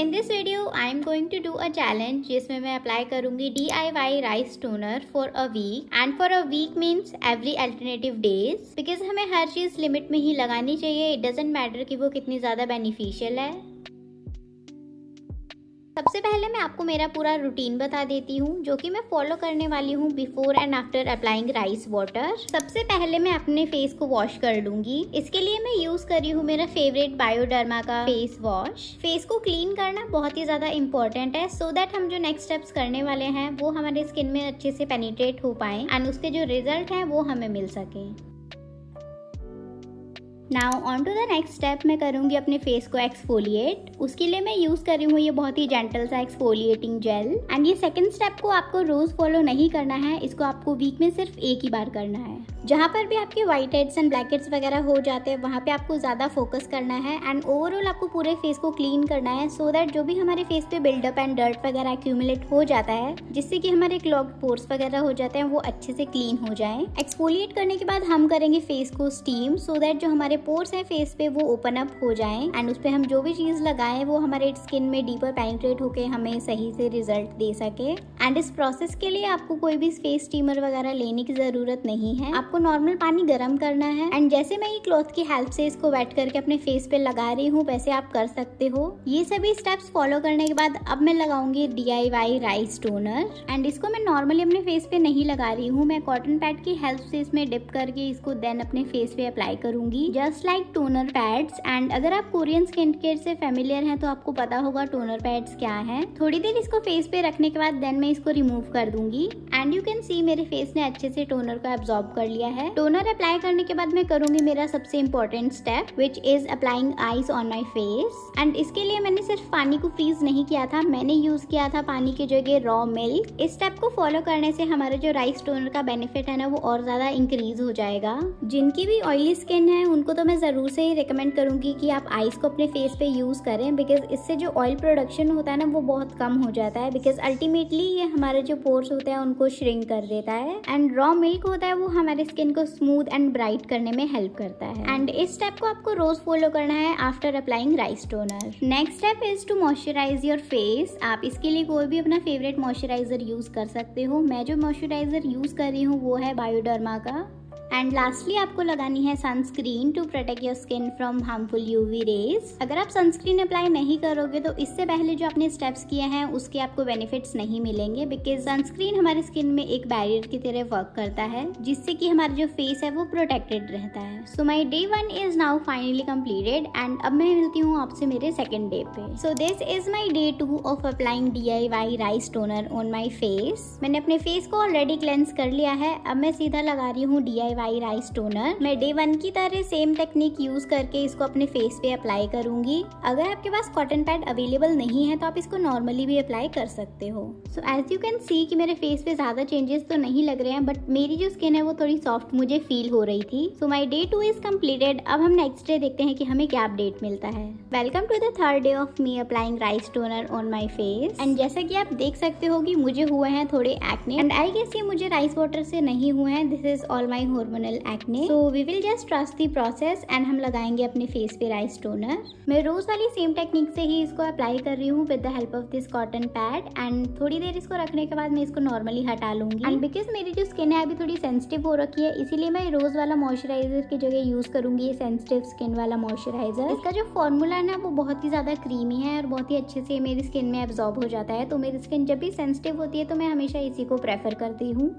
in this video I am going to do a challenge जिसमें मैं apply करूंगी D I Y rice toner for a week and for a week means every alternative days because हमें हर चीज limit में ही लगानी चाहिए it doesn't matter कि वो कितनी ज्यादा बेनिफिशियल है सबसे पहले मैं आपको मेरा पूरा रूटीन बता देती हूँ जो कि मैं फॉलो करने वाली हूँ before and after applying rice water सबसे पहले मैं अपने फेस को वॉश कर लूंगी इसके लिए मैं यूज कर रही हूँ मेरा फेवरेट बायोडर्मा का फेस वॉश फेस को क्लीन करना बहुत ही ज्यादा इंपॉर्टेंट है सो so देट हम जो नेक्स्ट स्टेप्स करने वाले हैं वो हमारे स्किन में अच्छे से पेनिट्रेट हो पाए एंड उसके जो रिजल्ट है वो हमें मिल सके now on to the next step मैं करूँगी अपने फेस को एक्सफोलिएट उसके लिए मैं यूज़ कर रही हूँ ये बहुत ही जेंटल सा एक्सफोलिएटिंग जेल एंड ये सेकेंड स्टेप को आपको रोज़ फॉलो नहीं करना है इसको आपको वीक में सिर्फ एक ही बार करना है जहाँ पर भी आपके whiteheads and blackheads वगैरह हो जाते हैं वहाँ पे आपको ज़्यादा फोकस करना है एंड ओवरऑल आपको पूरे फेस को क्लीन करना है सो so दैट जो भी हमारे फेस पे बिल्डअप एंड डर्ट वगैरह एक्यूमुलेट हो जाता है जिससे कि हमारे क्लॉक पोर्स वगैरह हो जाते हैं वो अच्छे से क्लीन हो जाए एक्सपोलिएट करने के बाद हम करेंगे फेस को स्टीम सो so दैट जो हमारे पोर्स है फेस पे वो ओपन अप हो जाए एंड उस पर हम जो भी चीज़ लगाए वो हमारे स्किन में डीपर पेनिट्रेट होके हमें सही से रिजल्ट दे सके एंड इस प्रोसेस के लिए आपको कोई भी फेस स्टीमर वगैरह लेने की ज़रूरत नहीं है आपको आपको नॉर्मल पानी गर्म करना है एंड जैसे मैं ये क्लॉथ की हेल्प से इसको वेट करके अपने फेस पे लगा रही हूँ वैसे आप कर सकते हो ये सभी स्टेप्स फॉलो करने के बाद अब मैं लगाऊंगी D I Y rice toner and इसको मैं नॉर्मली अपने फेस पे नहीं लगा रही हूँ मैं कॉटन पैड की हेल्प से इसमें डिप करके इसको देन अपने फेस पे अप्लाई करूंगी just like toner pads and अगर आप कोरियन स्किन केयर से फेमिलियर हैं तो आपको पता होगा टोनर पैड्स क्या है थोड़ी देर इसको फेस पे रखने के बाद देन मैं इसको रिमूव कर दूंगी एंड यू कैन सी मेरे फेस ने अच्छे से टोनर को एब्जॉर्ब कर लिया लिया है टोनर अप्लाई करने के बाद मैं करूंगी मेरा सबसे important step which is applying eyes on my face and इसके लिए मैंने सिर्फ पानी को फ्रीज नहीं किया था मैंने यूज किया था पानी की जगह रॉ मिल्क इस स्टेप को फॉलो करने से हमारा जो राइस टोनर का बेनिफिट है ना वो और ज्यादा इंक्रीज हो जाएगा जिनकी भी ऑयली स्किन है उनको तो मैं जरूर से ही रिकमेंड करूंगी कि आप आइस को अपने फेस पे यूज करें बिकॉज इससे जो ऑयल प्रोडक्शन होता है ना वो बहुत कम हो जाता है बिकॉज अल्टीमेटली ये हमारे जो पोर्स होते हैं उनको श्रिंक कर देता है एंड रॉ मिल्क होता है वो हमारे स्किन को स्मूथ एंड ब्राइट करने में हेल्प करता है एंड इस स्टेप को आपको रोज फॉलो करना है after applying rice toner next step is to moisturise your face आप इसके लिए कोई भी अपना फेवरेट मॉइस्चराइजर यूज कर सकते हो मैं जो मॉइस्चराइजर यूज कर रही हूँ वो है बायोडर्मा का एंड लास्टली आपको लगानी है sunscreen to protect your skin from harmful UV rays अगर आप सनस्क्रीन अप्लाई नहीं करोगे तो इससे पहले जो आपने स्टेप्स किए हैं उसके आपको बेनिफिट्स नहीं मिलेंगे बिकॉज सनस्क्रीन हमारे स्किन में एक बैरियर की तरह वर्क करता है जिससे कि हमारा जो फेस है वो प्रोटेक्टेड रहता है so my day one is now finally completed and अब मैं मिलती हूँ आपसे मेरे सेकेंड डे पे so this is my day two of applying D I Y rice toner on my face मैंने अपने फेस को ऑलरेडी क्लेंस कर लिया है अब मैं सीधा लगा रही हूँ D I Y dry rice toner मैं डे वन की तरह सेम टेक्निक यूज करके इसको अपने फेस पे अप्लाई करूंगी अगर आपके पास कॉटन पैड अवेलेबल नहीं है तो आप इसको नॉर्मली भी अप्लाई कर सकते हो so as you can see कि मेरे फेस पे ज्यादा चेंजेस तो नहीं लग रहे हैं बट मेरी जो स्किन है वो थोड़ी सॉफ्ट मुझे फील हो रही थी so my day two is completed अब हम नेक्स्ट डे देखते हैं कि हमें क्या अपडेट मिलता है welcome to the third day of me applying rice toner on my face and जैसा की आप देख सकते हो कि मुझे हुए हैं थोड़े एक्ने एंड आई गेस ये मुझे राइस वाटर से नहीं हुए हैं दिस इज ऑल माई होर हॉर्मोनल एक्ने तो we will just trust the process and हम लगाएंगे अपने फेस पे राइस टोनर मैं रोज वाली सेम टेक्निक से ही इसको अप्लाई कर रही हूँ with the help of this cotton pad and थोड़ी देर इसको रखने के बाद मैं इसको नॉर्मली हटा लूंगी एंड बिकॉज मेरी जो स्किन है अभी थोड़ी सेंसिटिव हो रखी है इसीलिए मैं रोज वाला मॉइस्चराइजर की जगह यूज करूंगी ये सेंसिटिव स्किन वाला मॉइस्चराइजर इसका जो फॉर्मूला है ना वो बहुत ही ज्यादा क्रीमी है और बहुत ही अच्छे से मेरी स्किन में एब्जॉर्ब हो जाता है तो मेरी स्किन जब भी सेंसिटिव होती है तो मैं हमेशा इसी को प्रेफर करती हूँ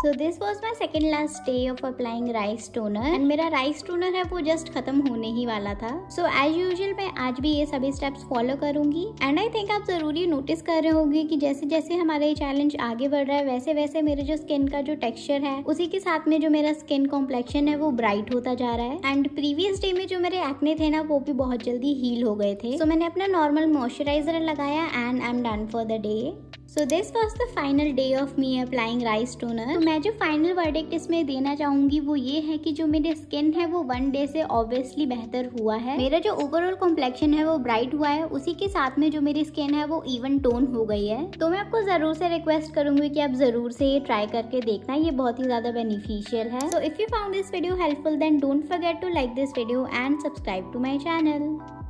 so this was my second last day of applying rice toner and मेरा राइस टोनर है वो जस्ट खत्म होने ही वाला था सो एज यूजल मैं आज भी ये सभी स्टेप्स फॉलो करूंगी एंड आई थिंक आप जरूरी नोटिस कर रहे होंगे कि जैसे जैसे हमारा ये चैलेंज आगे बढ़ रहा है वैसे वैसे मेरे जो स्किन का जो टेक्सचर है उसी के साथ में जो मेरा स्किन कॉम्प्लेक्शन है वो ब्राइट होता जा रहा है एंड प्रीवियस डे में जो मेरे एक्ने थे ना वो भी बहुत जल्दी हील हो गए थे सो so, मैंने अपना नॉर्मल मॉइस्चराइजर लगाया and I am done for the day so this was the final day of me applying rice toner तो मैं जो फाइनल वर्डिक्ट इसमें देना चाहूंगी वो ये है कि जो मेरी स्किन है वो वन डे से ऑब्वियसली बेहतर हुआ है मेरा जो ओवरऑल कॉम्प्लेक्शन है वो ब्राइट हुआ है उसी के साथ में जो मेरी स्किन है वो इवन टोन हो गई है तो मैं आपको ज़रूर से रिक्वेस्ट करूंगी कि आप ज़रूर से ये ट्राई करके देखना ये बहुत ही ज़्यादा बेनिफिशियल है so if you found this video helpful then don't forget to like this video and subscribe to my channel